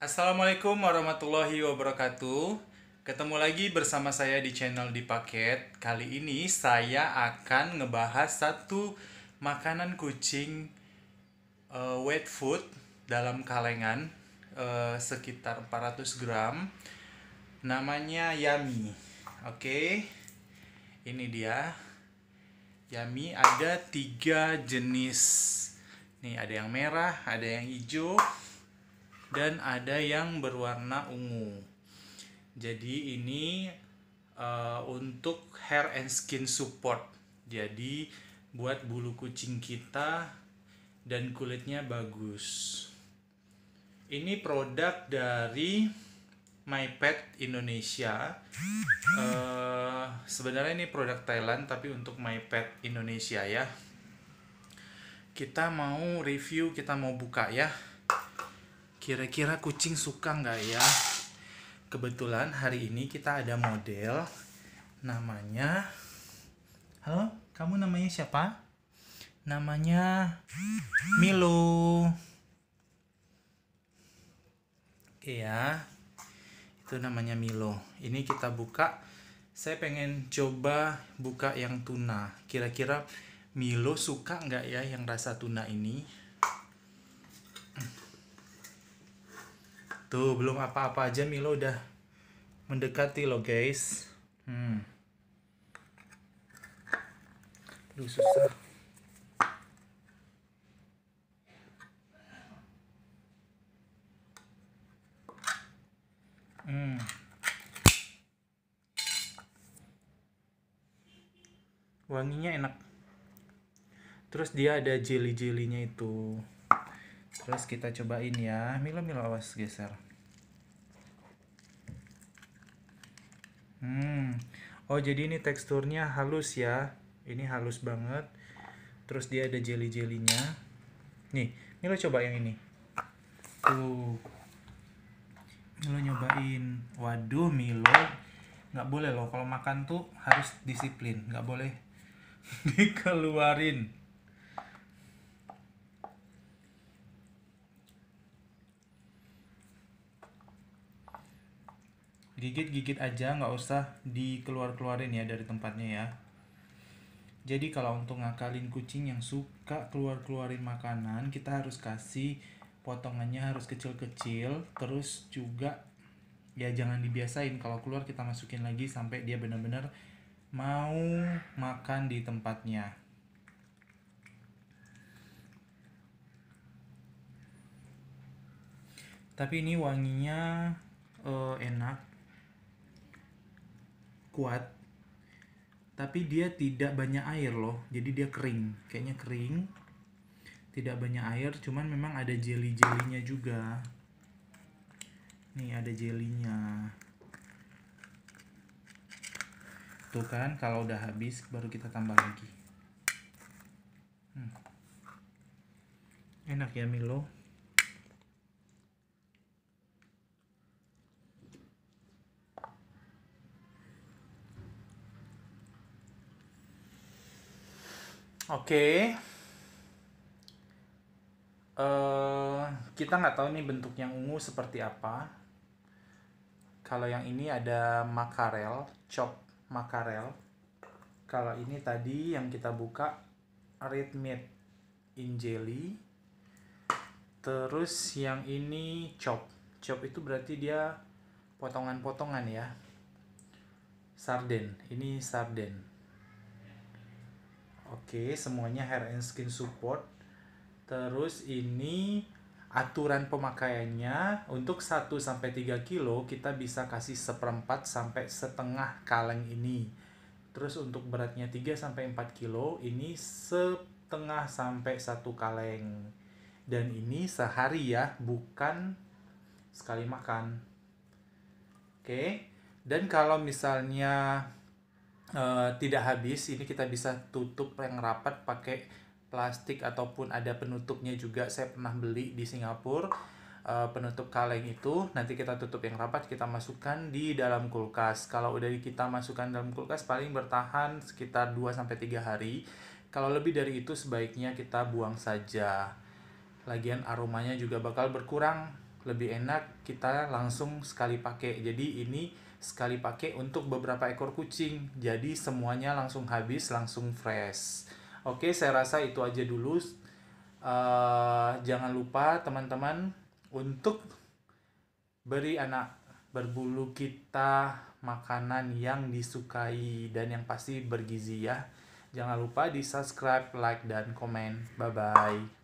Assalamualaikum warahmatullahi wabarakatuh. Ketemu lagi bersama saya di channel di Kali ini saya akan ngebahas satu makanan kucing uh, wet food dalam kalengan uh, sekitar 400 gram. Namanya Yami. Oke. Okay. Ini dia. Yami ada tiga jenis. Nih, ada yang merah, ada yang hijau, dan ada yang berwarna ungu. Jadi ini uh, untuk hair and skin support. Jadi buat bulu kucing kita dan kulitnya bagus. Ini produk dari My Pet Indonesia. Uh, sebenarnya ini produk Thailand tapi untuk My Pet Indonesia ya. Kita mau review, kita mau buka ya. Kira-kira kucing suka nggak ya? Kebetulan hari ini kita ada model namanya Halo, kamu namanya siapa? Namanya Milo. iya Itu namanya Milo. Ini kita buka. Saya pengen coba buka yang tuna. Kira-kira Milo suka nggak ya yang rasa tuna ini? Tuh, gitu, belum apa-apa aja Milo udah mendekati lo guys. Hmm. Duh, susah. Hmm. Wanginya enak. Terus dia ada jeli jelinya itu terus kita cobain ya Milo Milo awas geser hmm oh jadi ini teksturnya halus ya ini halus banget terus dia ada jelly jelinya nih Milo coba yang ini tuh Milo nyobain waduh Milo nggak boleh loh kalau makan tuh harus disiplin nggak boleh dikeluarin gigit-gigit aja nggak usah dikeluar-keluarin ya dari tempatnya ya jadi kalau untuk ngakalin kucing yang suka keluar-keluarin makanan kita harus kasih potongannya harus kecil-kecil terus juga ya jangan dibiasain kalau keluar kita masukin lagi sampai dia benar-benar mau makan di tempatnya tapi ini wanginya uh, enak kuat tapi dia tidak banyak air loh jadi dia kering kayaknya kering tidak banyak air cuman memang ada jelly jelinya juga nih ada jelinya tuh kan kalau udah habis baru kita tambah lagi hmm. enak ya Milo Oke. Uh, kita nggak tahu nih bentuk yang ungu seperti apa. Kalau yang ini ada makarel, chop makarel. Kalau ini tadi yang kita buka red meat in jelly. Terus yang ini chop. Chop itu berarti dia potongan-potongan ya. Sarden, ini sarden. Oke, semuanya hair and skin support. Terus ini aturan pemakaiannya untuk 1 sampai 3 kilo kita bisa kasih seperempat sampai setengah kaleng ini. Terus untuk beratnya 3 sampai 4 kilo ini setengah sampai satu kaleng. Dan ini sehari ya, bukan sekali makan. Oke. Dan kalau misalnya Eh, tidak habis ini kita bisa tutup yang rapat pakai plastik ataupun ada penutupnya juga saya pernah beli di Singapura uh, penutup kaleng itu nanti kita tutup yang rapat kita masukkan di dalam kulkas kalau udah kita masukkan dalam kulkas paling bertahan sekitar 2 3 hari kalau lebih dari itu sebaiknya kita buang saja lagian aromanya juga bakal berkurang lebih enak kita langsung sekali pakai jadi ini sekali pakai untuk beberapa ekor kucing. Jadi semuanya langsung habis, langsung fresh. Oke, saya rasa itu aja dulu. Uh, jangan lupa teman-teman untuk beri anak berbulu kita makanan yang disukai dan yang pasti bergizi ya. Jangan lupa di subscribe, like, dan komen. Bye-bye.